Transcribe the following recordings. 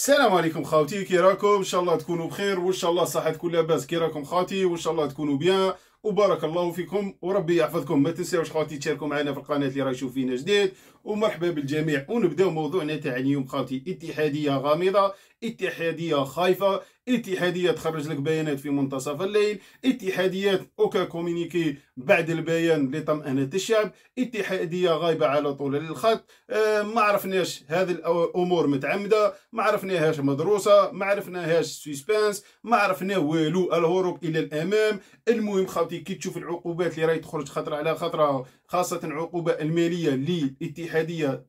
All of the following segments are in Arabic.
السلام عليكم خاوتي كي راكم ان شاء الله تكونوا بخير وان شاء الله صحتكم لاباس كي راكم خاوتي وان شاء الله تكونوا بيان وبارك الله فيكم وربي يحفظكم ما تنساوش خاوتي تشاركوا معنا في القناه اللي راه فينا جديد ومرحبا بالجميع ونبداو موضوعنا تاع اليوم خاوتي اتحاديه غامضه اتحاديه خايفه اتحادية تخرج لك بيانات في منتصف الليل اتحاديات اوكا كومينيكي بعد البيان لطمأنة الشعب اتحادية غايبة على طول الخط اه ما عرفناش هذه الامور متعمدة ما عرفناهاش مدروسة ما عرفناهاش سيسبانس ما عرفنا والو الهروب الى الامام المهم خاوتي كي تشوف العقوبات اللي راهي تخرج خطرة على خطرة خاصة عقوبة المالية للاتحادية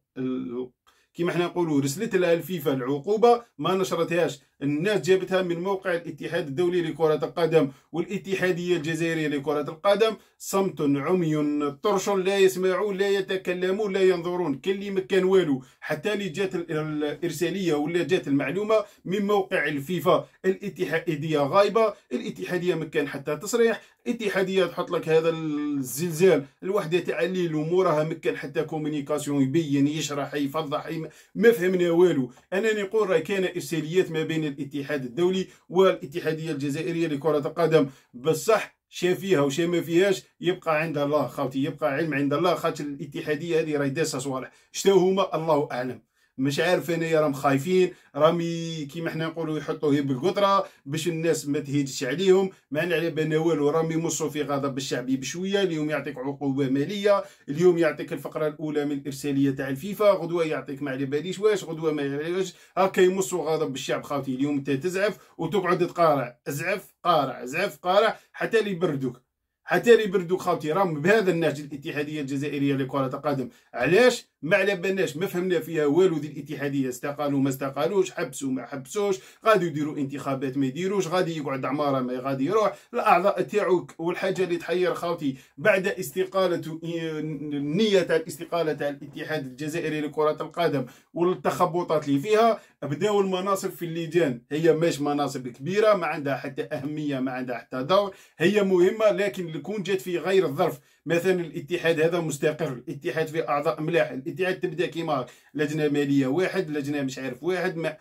كما حنا نقولوا رسلت لها الفيفا العقوبه ما نشرتهاش الناس جابتها من موقع الاتحاد الدولي لكرة القدم والاتحادية الجزائرية لكرة القدم صمت عمي طرش لا يسمعون لا يتكلمون لا ينظرون كل مكان والو حتى اللي جات الإرسالية ولا جات المعلومة من موقع الفيفا الاتحادية غايبة الاتحادية مكان حتى تصريح اتحادية تحط لك هذا الزلزال الوحدة تعليل الليل مكان حتى كومونيكاسيون يبين يشرح يفضح ما فهمنا والو انا نقول راه كان ارساليات ما بين الاتحاد الدولي والاتحاديه الجزائريه لكره القدم بصح شي فيها وشي ما فيهاش يبقى عند الله خاوتي يبقى علم عند الله خاطر الاتحاديه هذه راهي داسه صوالح شتا هما الله اعلم مش عارفين راهم خايفين رامي كيما حنا نقولوا يحطوه بالقطره باش الناس ما تهيدش عليهم ما على بالنا والو رامي مصو في غضب الشعبي بشويه اليوم يعطيك عقوبه ماليه اليوم يعطيك الفقره الاولى من الارساليه تاع الفيفا غدوه يعطيك ما على باليش واش غدوه ما عليهش هكا يمصوا غضب الشعب خاوتي اليوم انت تزعف وتقعد تقارع ازعف قارع ازعف قارع حتى اللي يبردوك حتى اللي يبردوك خاوتي راهم بهذا النهج الاتحاديه الجزائريه لكره القدم علاش ما على بالناش ما فهمنا فيها والو ديال الاتحاديه استقالوا ما استقالوش حبسوا ما حبسوش غادي يديروا انتخابات ما يديروش غادي يقعد عماره ما غادي يروح الاعضاء تاعو والحاجه اللي تحير خاوتي بعد استقاله النيه تاع الاستقاله تاع الاتحاد الجزائري لكره القدم والتخبطات اللي فيها بداو المناصب في اللجان هي مش مناصب كبيره ما عندها حتى اهميه ما عندها حتى دور هي مهمه لكن لكون جات في غير الظرف مثلا الاتحاد هذا مستقر الاتحاد فيه اعضاء ملاح انت تبدا كيما لجنه ماليه واحد لجنه مش عارف واحد مع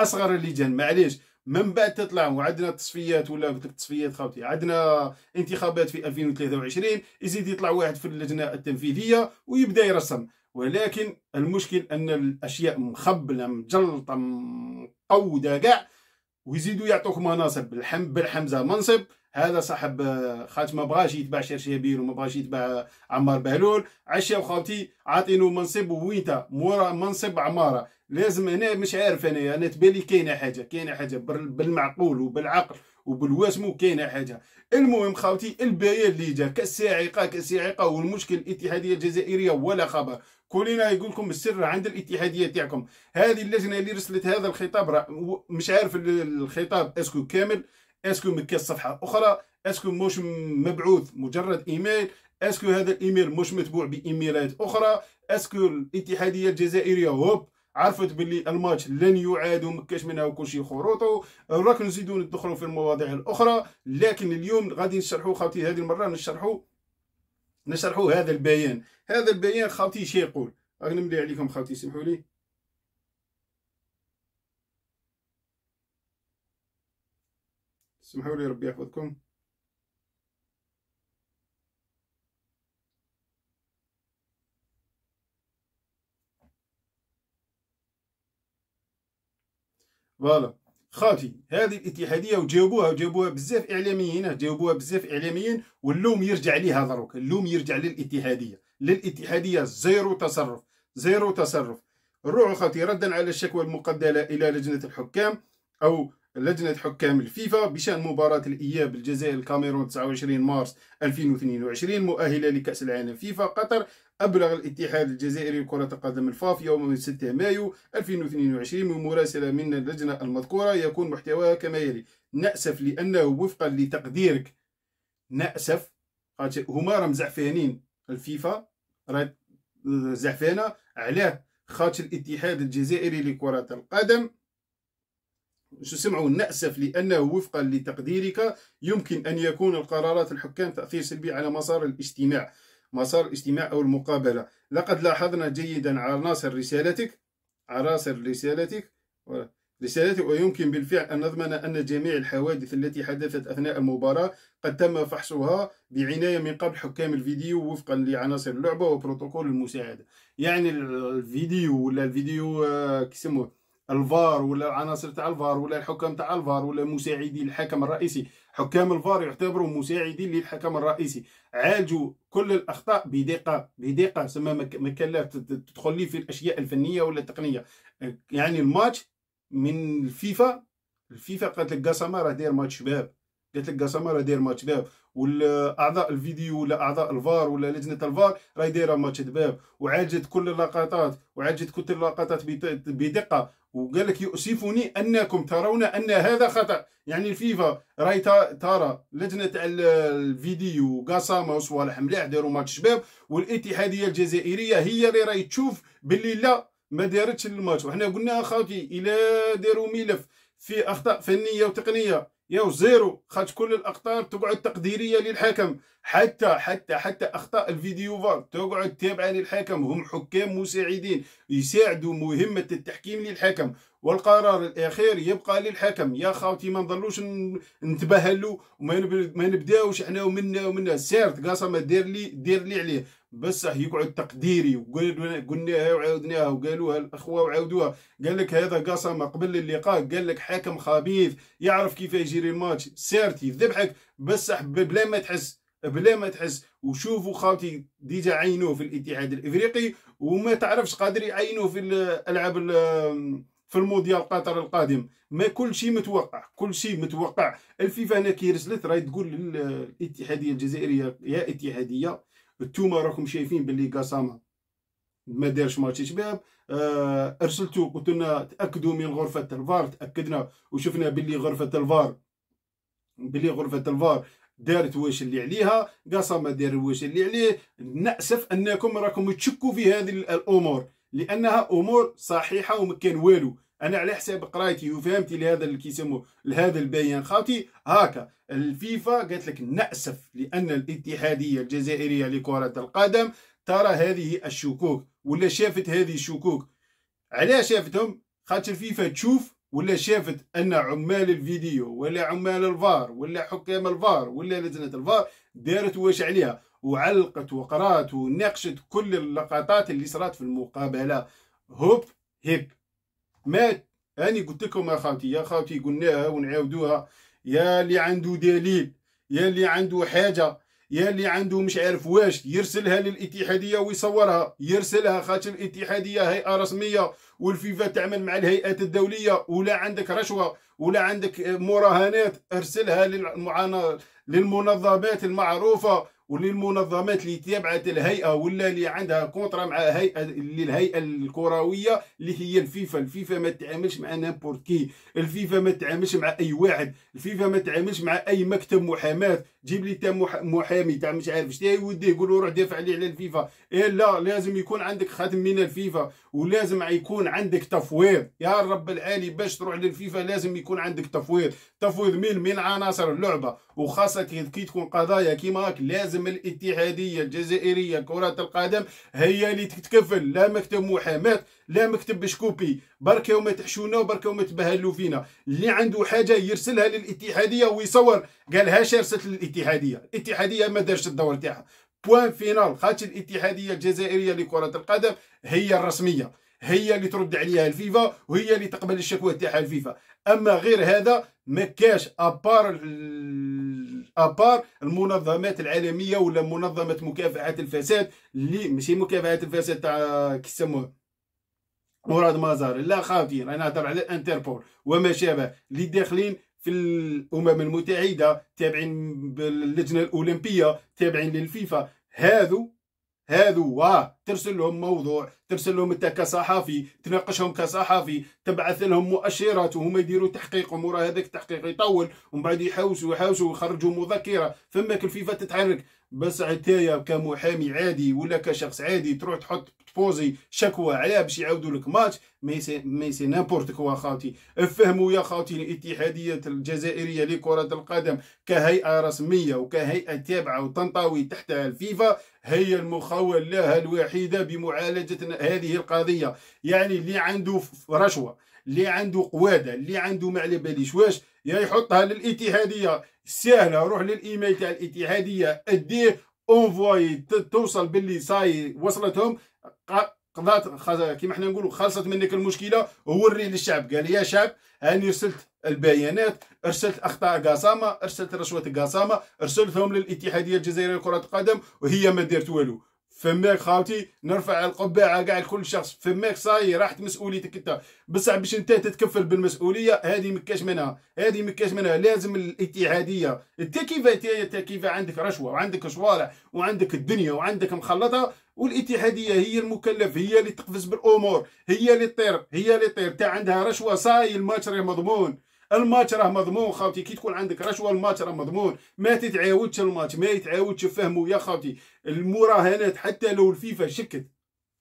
اصغر اللجان معليش من بعد تطلع وعندنا تصفيات ولا قلت لك تصفيات خاوتي عندنا انتخابات في 2023 يزيد يطلع واحد في اللجنه التنفيذيه ويبدا يرسم ولكن المشكل ان الاشياء مخبله مجلطه مقوده كاع ويزيدوا يعطوك مناصب بالحم بالحمزه منصب هذا صاحب آه، خالت ما بغاش يتباع شرشبيل وما بغاش يتباع عمار بهلول عشا وخالتي عاطينو منصب وينتا مورا منصب عماره لازم هنا مش عارف انا انا تبالي كاينه حاجه كاينه حاجه بالمعقول وبالعقل وبالوسم كاينه حاجه المهم خاوتي البيان اللي جا كالصاعقه كالصاعقه والمشكل الاتحاديه الجزائريه ولا خبر كلنا يقول لكم السر عند الاتحاديه تاعكم هذه اللجنه اللي رسلت هذا الخطاب مش عارف الخطاب اسكو كامل اسكو مكاس صفحه اخرى اسكو مش مبعوث مجرد ايميل اسكو هذا الايميل مش متبوع بايميلات اخرى اسكو الاتحاديه الجزائريه هوب عرفت باللي الماتش لن يعاد ومكاش منها وكل شيء خروطه راك نزيدو ندخلوا في المواضيع الاخرى لكن اليوم غادي نشرحوا خاوتي هذه المره نشرحوا نشرحوا هذا البيان هذا البيان خاوتي شي يقول نملي عليكم خاوتي سمحوا لي سمحوا لي ربي يحفظكم فوالا خاوتي هذه الاتحاديه وجاوبوها وجاوبوها بزاف اعلاميين جاوبوها بزاف اعلاميين واللوم يرجع ليها دروك اللوم يرجع للاتحاديه للاتحاديه زيرو تصرف زيرو تصرف روحوا خاوتي ردا على الشكوى المقدمه الى لجنه الحكام او لجنة حكام الفيفا بشأن مباراة الإياب الجزائر الكاميرون 29 مارس 2022 مؤهلة لكأس العالم فيفا قطر أبلغ الاتحاد الجزائري لكرة القدم الفاف يوم 6 مايو 2022 من مراسلة من اللجنة المذكورة يكون محتواها كما يلي نأسف لأنه وفقا لتقديرك نأسف هما راهم زعفانين الفيفا راه زعفانة علاه خاطش الاتحاد الجزائري لكرة القدم سمعوا نأسف لأنه وفقا لتقديرك يمكن أن يكون القرارات الحكام تأثير سلبي على مسار الاجتماع مسار الاجتماع أو المقابلة لقد لاحظنا جيدا عناصر رسالتك عناصر رسالتك رسالتك ويمكن بالفعل أن نضمن أن جميع الحوادث التي حدثت أثناء المباراة قد تم فحصها بعناية من قبل حكام الفيديو وفقا لعناصر اللعبة وبروتوكول المساعدة يعني الفيديو ولا الفيديو آه، كيسموه الفار ولا العناصر تاع الفار ولا الحكام تاع الفار ولا مساعدي الحكم الرئيسي حكام الفار يعتبروا مساعدين للحكم الرئيسي عالجوا كل الاخطاء بدقه بدقه سما ما كان لا تدخل لي في الاشياء الفنيه ولا التقنيه يعني الماتش من الفيفا الفيفا قالت لك قاسما راه داير ماتش شباب قالت لك قاسمه راه داير ماتش دباب والاعضاء اعضاء الفيديو ولا اعضاء الفار ولا لجنه الفار راهي دايره ماتش دباب وعالجت كل اللقطات وعالجت كل اللقطات بدقه وقال لك يؤسفني انكم ترون ان هذا خطا يعني الفيفا راهي ترى لجنه الفيديو وقاسامه وصوالح ملاح داروا ماتش شباب والاتحاديه الجزائريه هي اللي راهي تشوف باللي لا ما دارتش الماتش وحنا قلنا خاوتي الا داروا ملف في اخطاء فنيه وتقنيه يا زيرو خاطش كل الاقطار تقعد تقديريه للحكم حتى حتى حتى اخطاء الفيديو فار تقعد تابعه للحكم هم حكام مساعدين يساعدوا مهمه التحكيم للحكم والقرار الاخير يبقى للحكم يا خاوتي ما نضلوش نتبهلوا وما نبداوش احنا ومنا ومنا سيرت قاسم دير لي دير لي عليه بصح يقعد تقديري وقلناها وعاودناها وقالوها الاخوه وعاودوها قال لك هذا قاسم قبل اللقاء قال لك حاكم خبيث يعرف كيف يجري الماتش سيرت يذبحك بصح بلا ما تحس بلا طيب ما تحس وشوفوا خاوتي ديجا عينوه في الاتحاد الافريقي وما تعرفش قادر يعينوه في الالعاب في المونديال قطر القادم ما كل شيء متوقع كل شيء متوقع الفيفا هنا كي رسلت راهي تقول للاتحاديه الجزائريه يا اتحاديه انتوما راكم شايفين باللي قاسامه ما دارش ماتش شباب آه، ارسلتو قلت لنا تاكدوا من غرفه الفار تاكدنا وشفنا باللي غرفه الفار باللي غرفه الفار دارت واش اللي عليها ما دار واش اللي عليه ناسف انكم راكم تشكوا في هذه الامور لانها امور صحيحه وما كان والو انا على حساب قرايتي وفهمتي لهذا اللي لهذا البيان خاوتي هاكا الفيفا قالت لك ناسف لان الاتحاديه الجزائريه لكره القدم ترى هذه الشكوك ولا شافت هذه الشكوك علاه شافتهم خاطر الفيفا تشوف ولا شافت ان عمال الفيديو ولا عمال الفار ولا حكام الفار ولا لجنه الفار دارت واش عليها وعلقت وقرات وناقشت كل اللقطات اللي صارت في المقابله هوب هيب مات اني قلت لكم يا خاوتي يا خاوتي قلناها ونعاودوها يا اللي عنده دليل يا اللي عنده حاجه يا اللي عنده مش عارف واش يرسلها للاتحاديه ويصورها يرسلها خاطر الاتحاديه هيئه رسميه والفيفا تعمل مع الهيئات الدوليه ولا عندك رشوه ولا عندك مراهنات ارسلها للمعانا للمنظمات المعروفه وللمنظمات اللي تابعه الهيئه ولا اللي عندها كونترا مع هيئه للهيئه الكرويه اللي هي الفيفا الفيفا ما تتعاملش مع نيمبورت كي الفيفا ما تتعاملش مع اي واحد الفيفا ما تتعاملش مع اي مكتب محاماه جيب لي تا محامي تاع مش عارف شتي يوديه يقول له روح دافع لي على الفيفا إيه لا لازم يكون عندك خدم من الفيفا ولازم يكون عندك تفويض يا رب العالي باش تروح للفيفا لازم يكون عندك تفويض تفويض من من عناصر اللعبة وخاصة كي تكون قضايا كيما هاك لازم الاتحادية الجزائرية كرة القدم هي اللي تتكفل لا مكتب محاماة لا مكتب بشكوبي برك وما تحشونا وبرك وما تبهلوا فينا اللي عنده حاجة يرسلها للاتحادية ويصور قالها شرست للاتحادية الاتحادية ما دارش الدور تاعها بوان فينال خاطش الاتحاديه الجزائريه لكره القدم هي الرسميه هي اللي ترد عليها الفيفا وهي اللي تقبل الشكوى تاعها الفيفا اما غير هذا ما كاش ابار ابار المنظمات العالميه ولا منظمه مكافحه الفساد اللي ماشي مكافحه الفساد تاع كيسموه مراد مازار لا خاطين انا نهضر على انتربول وما شابه اللي داخلين في الامم المتحده تابعين باللجنه الاولمبيه تابعين للفيفا هذو هذو واه ترسل لهم موضوع ترسل لهم انت كصحفي تناقشهم كصحفي تبعث لهم مؤشرات وهم يديروا تحقيق ومورا هذاك التحقيق يطول ومن بعد يحوسوا يحوسوا ويخرجوا مذكره فماك الفيفا تتحرك بس عتايا كمحامي عادي ولا كشخص عادي تروح تحط تبوزي شكوى عليها باش يعاودوا لك ماتش مي سي نيمبورت نابورت كوا خاوتي افهموا يا خاوتي الاتحاديه الجزائريه لكره القدم كهيئه رسميه وكهيئه تابعه وتنطوي تحتها الفيفا هي المخول لها الوحيده بمعالجه هذه القضيه يعني اللي عنده رشوه اللي عنده قواده اللي عنده ما على باليش واش يا يحطها للاتحاديه سهله روح للايميل تاع الاتحاديه اديه اونفوي توصل باللي صاي وصلتهم قضات كيما حنا نقولوا خلصت منك المشكله وريه للشعب قال يا شعب هاني وصلت البيانات ارسلت اخطاء قاسامه ارسلت رشوه قاسامه ارسلتهم للاتحاديه الجزائريه لكره القدم وهي ما دارت والو فماك خاوتي نرفع القبعه كاع لكل شخص فماك صاي راحت مسؤوليتك انت بصح باش انت تتكفل بالمسؤوليه هذه مكاش منها هذه مكاش منها لازم الاتحاديه انت كيف انت كيف عندك رشوه وعندك شوارع وعندك الدنيا وعندك مخلطه والاتحاديه هي المكلف هي اللي تقفز بالامور هي اللي تطير هي اللي تطير انت عندها رشوه صاي الماتش مضمون الماتش راه مضمون خاوتي كي تكون عندك رشوه الماتش راه مضمون ما تتعاودش الماتش ما يتعاودش فهموا يا خاوتي المراهنات حتى لو الفيفا شكت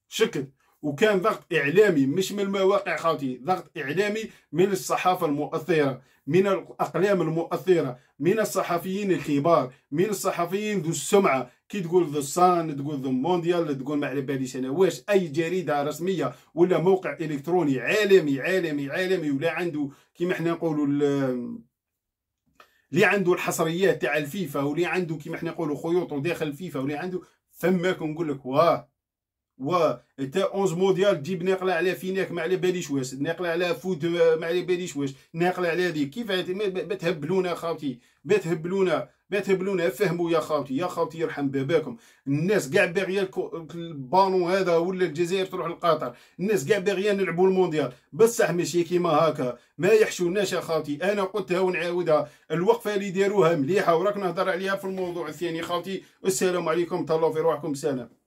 شكت وكان ضغط اعلامي مش من المواقع خاوتي ضغط اعلامي من الصحافه المؤثره من الاقلام المؤثره من الصحفيين الكبار من الصحفيين ذو السمعه كي تقول ذو الصان تقول ذو مونديال تقول ما على باليش انا واش اي جريده رسميه ولا موقع الكتروني عالمي عالمي عالمي ولا عنده كيما حنا نقولوا اللي عنده الحصريات تاع الفيفا واللي عنده كيما حنا نقولوا خيوط داخل الفيفا واللي عنده فماك نقول لك واه وتا 11 موديال تجيب ناقله على فيناك ما على باليش واش ناقله على فود ما على باليش واش ناقله على هذيك كيف بتهبلونا خاوتي بتهبلونا بتهبلونا فهموا يا خاوتي يا خاوتي يرحم باباكم الناس كاع باغيه البانو هذا ولا الجزائر تروح لقطر الناس كاع باغيه نلعبوا المونديال بصح ماشي كيما هكا ما يحشوناش يا خاوتي انا قلتها ونعاودها الوقفه اللي داروها مليحه وراك نهضر عليها في الموضوع الثاني خاوتي السلام عليكم تهلاو في روحكم سلام